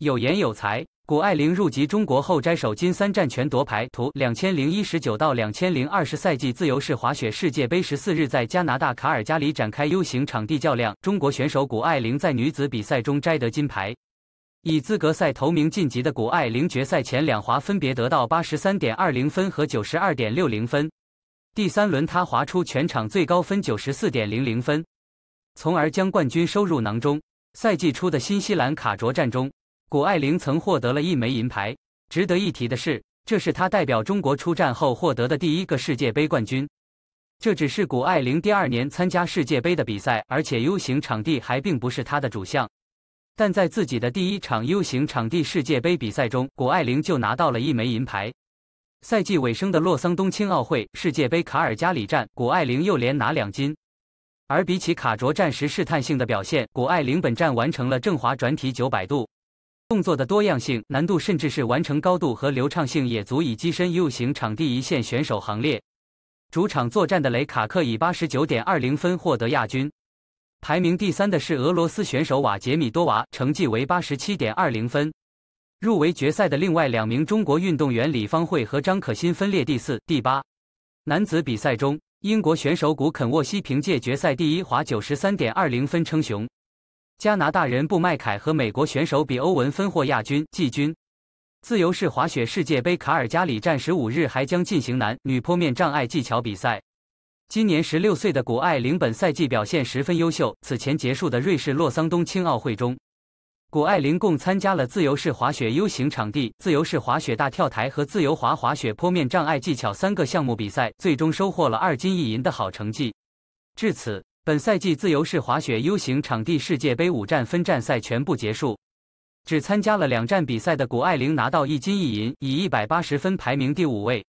有颜有才，谷爱凌入籍中国后摘首金三战全夺牌。图：两千零一十九到两千零二十赛季自由式滑雪世界杯十四日在加拿大卡尔加里展开 U 型场地较量，中国选手谷爱凌在女子比赛中摘得金牌。以资格赛头名晋级的谷爱凌，决赛前两滑分别得到八十三点二零分和九十二点六零分，第三轮她滑出全场最高分九十四点零零分，从而将冠军收入囊中。赛季初的新西兰卡卓站中。谷爱凌曾获得了一枚银牌。值得一提的是，这是她代表中国出战后获得的第一个世界杯冠军。这只是谷爱凌第二年参加世界杯的比赛，而且 U 型场地还并不是她的主项。但在自己的第一场 U 型场地世界杯比赛中，谷爱凌就拿到了一枚银牌。赛季尾声的洛桑冬青奥会世界杯卡尔加里站，谷爱凌又连拿两金。而比起卡卓战时试探性的表现，谷爱凌本站完成了正滑转体九百度。动作的多样性、难度，甚至是完成高度和流畅性，也足以跻身 U 型场地一线选手行列。主场作战的雷卡克以八十九点二零分获得亚军，排名第三的是俄罗斯选手瓦杰米多娃，成绩为八十七点二零分。入围决赛的另外两名中国运动员李方慧和张可欣分列第四、第八。男子比赛中，英国选手古肯沃西凭借决赛第一滑九十三点二零分称雄。加拿大人布麦凯和美国选手比欧文分获亚军、季军。自由式滑雪世界杯卡尔加里站十五日还将进行男、女坡面障碍技巧比赛。今年十六岁的谷爱凌本赛季表现十分优秀。此前结束的瑞士洛桑东青奥会中，谷爱凌共参加了自由式滑雪 U 型场地、自由式滑雪大跳台和自由滑滑雪坡面障碍技巧三个项目比赛，最终收获了二金一银的好成绩。至此。本赛季自由式滑雪 U 型场地世界杯五站分站赛全部结束，只参加了两站比赛的谷爱凌拿到一金一银，以一百八十分排名第五位。